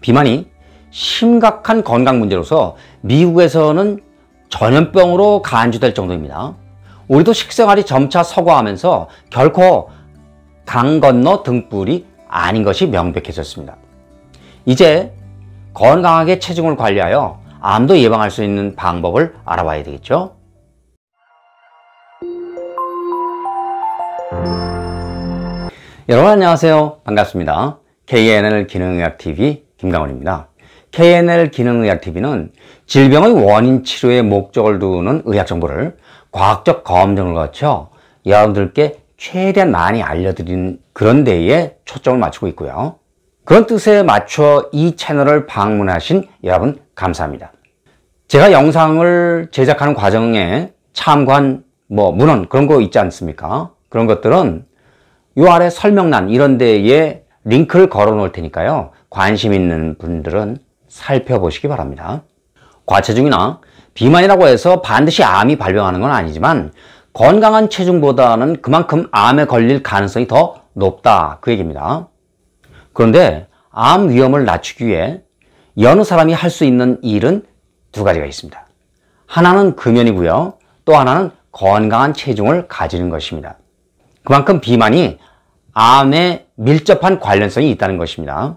비만이 심각한 건강 문제로서 미국에서는 전염병으로 간주될 정도입니다. 우리도 식생활이 점차 서구하면서 결코 강 건너 등불이 아닌 것이 명백해졌습니다. 이제 건강하게 체중을 관리하여 암도 예방할 수 있는 방법을 알아봐야 되겠죠. 여러분 안녕하세요. 반갑습니다. KNL 기능의학TV 김강원입니다. KNL 기능의학TV는 질병의 원인 치료에 목적을 두는 의학정보를 과학적 검증을 거쳐 여러분들께 최대한 많이 알려드린 그런 데에 초점을 맞추고 있고요. 그런 뜻에 맞춰 이 채널을 방문하신 여러분 감사합니다. 제가 영상을 제작하는 과정에 참관, 뭐 문헌 그런 거 있지 않습니까? 그런 것들은 요 아래 설명란 이런 데에 링크를 걸어 놓을 테니까요. 관심 있는 분들은 살펴보시기 바랍니다. 과체중이나 비만이라고 해서 반드시 암이 발병하는 건 아니지만 건강한 체중보다는 그만큼 암에 걸릴 가능성이 더 높다 그 얘기입니다. 그런데 암 위험을 낮추기 위해 여느 사람이 할 수 있는 일은 두 가지가 있습니다. 하나는 금연이고요. 또 하나는 건강한 체중을 가지는 것입니다. 그만큼 비만이 암에 밀접한 관련성이 있다는 것입니다.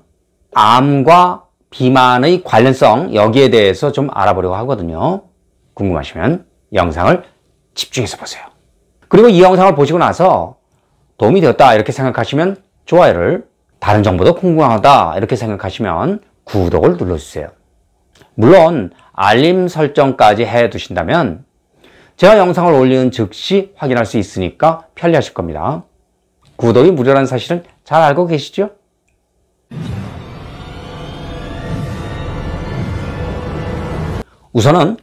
암과 비만의 관련성 여기에 대해서 좀 알아보려고 하거든요. 궁금하시면 영상을 집중해서 보세요. 그리고 이 영상을 보시고 나서 도움이 되었다 이렇게 생각하시면 좋아요를 다른 정보도 궁금하다 이렇게 생각하시면 구독을 눌러주세요. 물론 알림 설정까지 해두신다면 제가 영상을 올리는 즉시 확인할 수 있으니까 편리하실 겁니다. 구독이 무료라는 사실은 잘 알고 계시죠? 우선은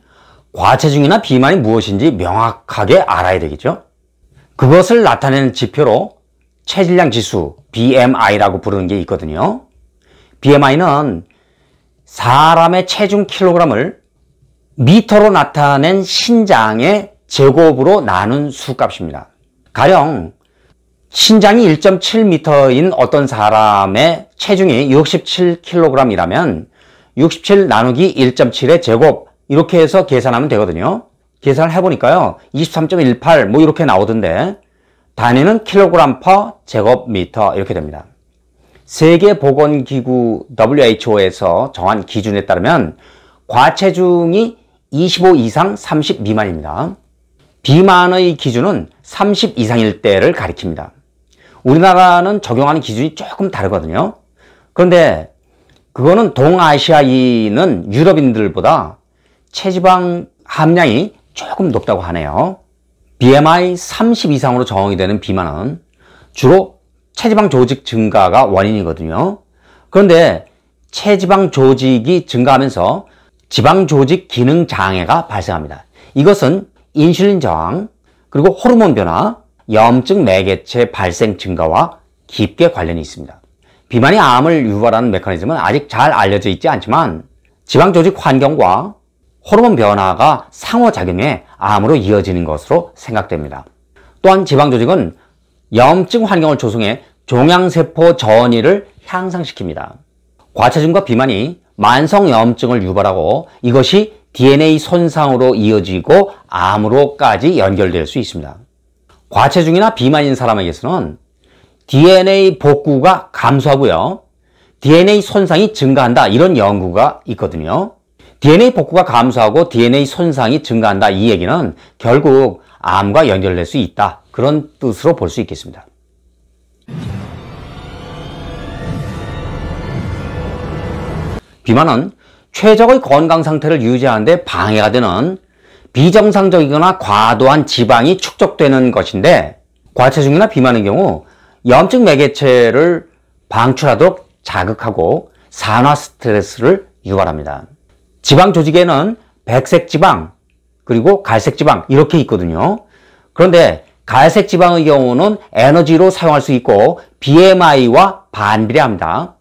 과체중이나 비만이 무엇인지 명확하게 알아야 되겠죠. 그것을 나타내는 지표로 체질량 지수 BMI라고 부르는 게 있거든요. BMI는 사람의 체중 킬로그램을 미터로 나타낸 신장의 제곱으로 나눈 수값입니다. 가령 신장이 1.7m인 어떤 사람의 체중이 67kg이라면 67 나누기 1.7의 제곱 이렇게 해서 계산하면 되거든요. 계산을 해보니까요. 23.18 뭐 이렇게 나오던데 단위는 킬로그램 퍼 제곱미터 이렇게 됩니다. 세계보건기구 WHO에서 정한 기준에 따르면 과체중이 25 이상 30 미만입니다. 비만의 기준은 30 이상일 때를 가리킵니다. 우리나라는 적용하는 기준이 조금 다르거든요. 그런데 그거는 동아시아인은 유럽인들보다 체지방 함량이 조금 높다고 하네요. BMI 30 이상으로 정의 되는 비만은 주로 체지방 조직 증가가 원인이거든요. 그런데 체지방 조직이 증가하면서 지방 조직 기능 장애가 발생합니다. 이것은 인슐린 저항, 그리고 호르몬 변화, 염증 매개체 발생 증가와 깊게 관련이 있습니다. 비만이 암을 유발하는 메커니즘은 아직 잘 알려져 있지 않지만 지방 조직 환경과 호르몬 변화가 상호작용해 암으로 이어지는 것으로 생각됩니다. 또한 지방조직은 염증 환경을 조성해 종양세포 전이를 향상시킵니다. 과체중과 비만이 만성염증을 유발하고 이것이 DNA 손상으로 이어지고 암으로까지 연결될 수 있습니다. 과체중이나 비만인 사람에게서는 DNA 복구가 감소하고요. DNA 손상이 증가한다 이런 연구가 있거든요. DNA 복구가 감소하고 DNA 손상이 증가한다. 이 얘기는 결국 암과 연결될 수 있다. 그런 뜻으로 볼 수 있겠습니다. 비만은 최적의 건강 상태를 유지하는데 방해가 되는 비정상적이거나 과도한 지방이 축적되는 것인데 과체중이나 비만의 경우 염증 매개체를 방출하도록 자극하고 산화 스트레스를 유발합니다. 지방 조직에는 백색 지방, 그리고 갈색 지방 이렇게 있거든요. 그런데 갈색 지방의 경우는 에너지로 사용할 수 있고 BMI와 반비례합니다.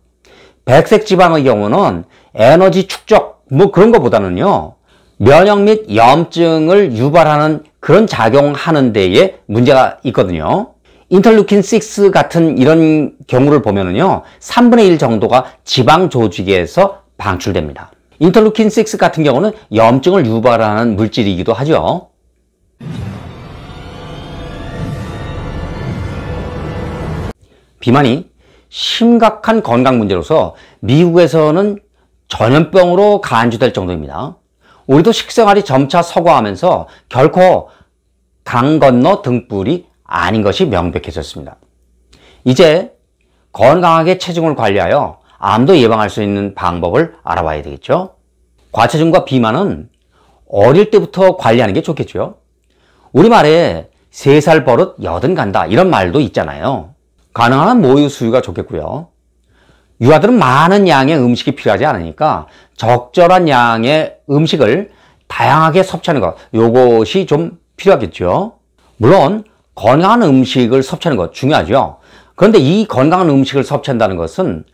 백색 지방의 경우는 에너지 축적 뭐 그런 것보다는요. 면역 및 염증을 유발하는 그런 작용하는 데에 문제가 있거든요. 인터루킨 6 같은 이런 경우를 보면은요. 3분의 1 정도가 지방 조직에서 방출됩니다. 인터루킨6 같은 경우는 염증을 유발하는 물질이기도 하죠. 비만이 심각한 건강 문제로서 미국에서는 전염병으로 간주될 정도입니다. 우리도 식생활이 점차 서구하면서 결코 강 건너 등불이 아닌 것이 명백해졌습니다. 이제 건강하게 체중을 관리하여 암도 예방할 수 있는 방법을 알아봐야 되겠죠. 과체중과 비만은 어릴 때부터 관리하는 게 좋겠죠. 우리말에 3살 버릇 여든 간다 이런 말도 있잖아요. 가능한 모유 수유가 좋겠고요. 유아들은 많은 양의 음식이 필요하지 않으니까 적절한 양의 음식을 다양하게 섭취하는 것 요것이 좀 필요하겠죠. 물론 건강한 음식을 섭취하는 것 중요하죠. 그런데 이 건강한 음식을 섭취한다는 것은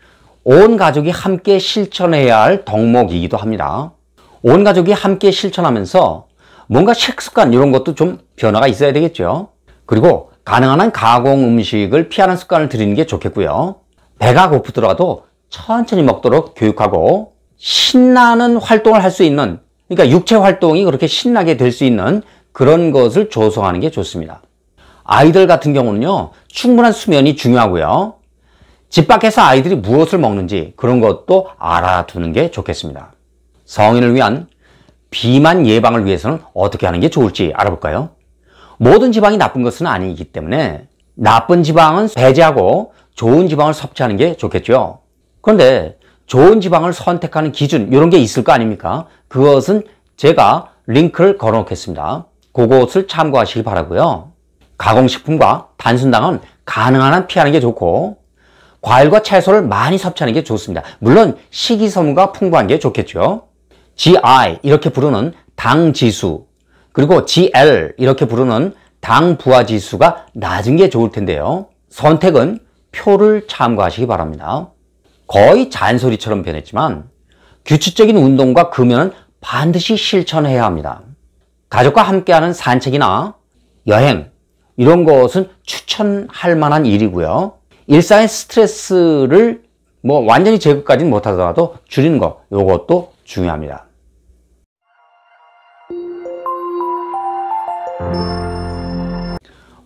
온 가족이 함께 실천해야 할 덕목이기도 합니다. 온 가족이 함께 실천하면서 뭔가 식습관 이런 것도 좀 변화가 있어야 되겠죠. 그리고 가능한 한 가공 음식을 피하는 습관을 들이는 게 좋겠고요. 배가 고프더라도 천천히 먹도록 교육하고 신나는 활동을 할 수 있는 그러니까 육체 활동이 그렇게 신나게 될 수 있는 그런 것을 조성하는 게 좋습니다. 아이들 같은 경우는요. 충분한 수면이 중요하고요. 집 밖에서 아이들이 무엇을 먹는지 그런 것도 알아두는 게 좋겠습니다. 성인을 위한 비만 예방을 위해서는 어떻게 하는 게 좋을지 알아볼까요? 모든 지방이 나쁜 것은 아니기 때문에 나쁜 지방은 배제하고 좋은 지방을 섭취하는 게 좋겠죠. 그런데 좋은 지방을 선택하는 기준 이런 게 있을 거 아닙니까? 그것은 제가 링크를 걸어 놓겠습니다. 그것을 참고하시기 바라고요. 가공식품과 단순당은 가능한 한 피하는 게 좋고 과일과 채소를 많이 섭취하는 게 좋습니다. 물론 식이섬유가 풍부한 게 좋겠죠. GI 이렇게 부르는 당 지수 그리고 GL 이렇게 부르는 당 부하 지수가 낮은 게 좋을 텐데요. 선택은 표를 참고하시기 바랍니다. 거의 잔소리처럼 변했지만 규칙적인 운동과 금연은 반드시 실천해야 합니다. 가족과 함께하는 산책이나 여행 이런 것은 추천할 만한 일이고요. 일상의 스트레스를 뭐 완전히 제거까지는 못하더라도 줄이는 거이것도 중요합니다.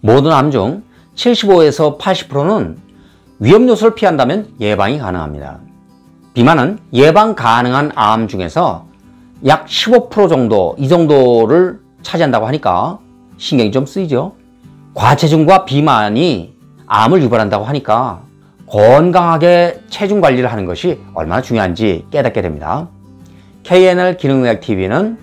모든 암 중 75에서 80%는 위험 요소를 피한다면 예방이 가능합니다. 비만은 예방 가능한 암 중에서 약 15% 정도 이 정도를 차지한다고 하니까 신경이 좀 쓰이죠. 과체중과 비만이 암을 유발한다고 하니까 건강하게 체중 관리를 하는 것이 얼마나 중요한지 깨닫게 됩니다. KNR 기능의학TV는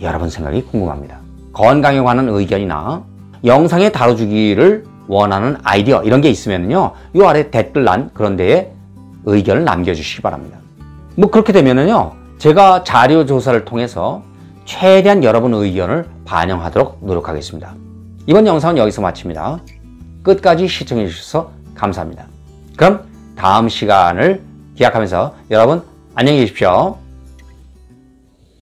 여러분 생각이 궁금합니다. 건강에 관한 의견이나 영상에 다뤄주기를 원하는 아이디어 이런 게 있으면요. 이 아래 댓글란 그런 데에 의견을 남겨주시기 바랍니다. 뭐 그렇게 되면은요. 제가 자료 조사를 통해서 최대한 여러분 의견을 반영하도록 노력하겠습니다. 이번 영상은 여기서 마칩니다. 끝까지 시청해 주셔서 감사합니다. 그럼 다음 시간을 기약하면서 여러분 안녕히 계십시오.